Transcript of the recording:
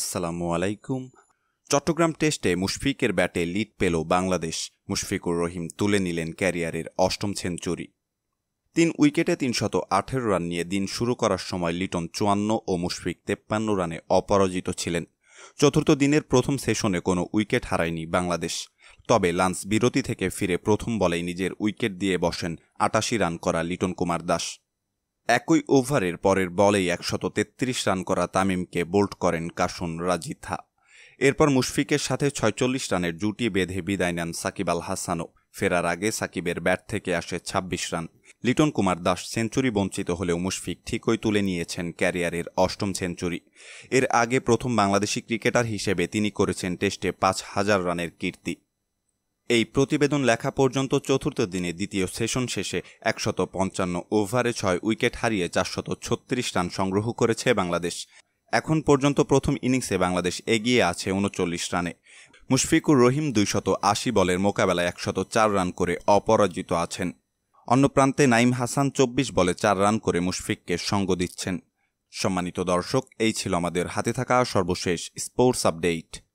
আসসালামু আলাইকুম চট্টগ্রাম টেস্টে মুশফিকের ব্যাটে লিড পেল বাংলাদেশ মুশফিকুর রহিম তুলে নিলেন ক্যারিয়ারের অষ্টম সেঞ্চুরি তিন উইকেটে তিনশত আঠেরো রান নিয়ে দিন শুরু করার সময় লিটন চুয়ান্ন ও মুশফিক তেপ্পান্ন রানে অপরাজিত ছিলেন চতুর্থ দিনের প্রথম সেশনে কোনো উইকেট হারায়নি বাংলাদেশ তবে লান্স বিরতি থেকে ফিরে প্রথম বলেই নিজের উইকেট দিয়ে বসেন আটাশি রান করা লিটন কুমার দাস একই ওভারের পরের বলেই একশত তেত্রিশ রান করা তামিমকে বোল্ড করেন কাসুন রাজিথা এরপর মুশফিকের সাথে ছয়চল্লিশ রানের জুটি বেঁধে বিদায় নেন সাকিব আল হাসানও ফেরার আগে সাকিবের ব্যাট থেকে আসে ২৬ রান লিটন কুমার দাস সেঞ্চুরি বঞ্চিত হলেও মুশফিক ঠিকই তুলে নিয়েছেন ক্যারিয়ারের অষ্টম সেঞ্চুরি এর আগে প্রথম বাংলাদেশি ক্রিকেটার হিসেবে তিনি করেছেন টেস্টে পাঁচ হাজার রানের কীর্তি এই প্রতিবেদন লেখা পর্যন্ত চতুর্থ দিনে দ্বিতীয় সেশন শেষে একশত পঞ্চান্ন ওভারে ছয় উইকেট হারিয়ে চারশত ছত্রিশ রান সংগ্রহ করেছে বাংলাদেশ এখন পর্যন্ত প্রথম ইনিংসে বাংলাদেশ এগিয়ে আছে উনচল্লিশ রানে মুশফিকুর রহিম দুইশত আশি বলের মোকাবেলায় একশত চার রান করে অপরাজিত আছেন অন্য প্রান্তে নাইম হাসান চব্বিশ বলে চার রান করে মুশফিককে সঙ্গ দিচ্ছেন সম্মানিত দর্শক এই ছিল আমাদের হাতে থাকা সর্বশেষ স্পোর্টস আপডেট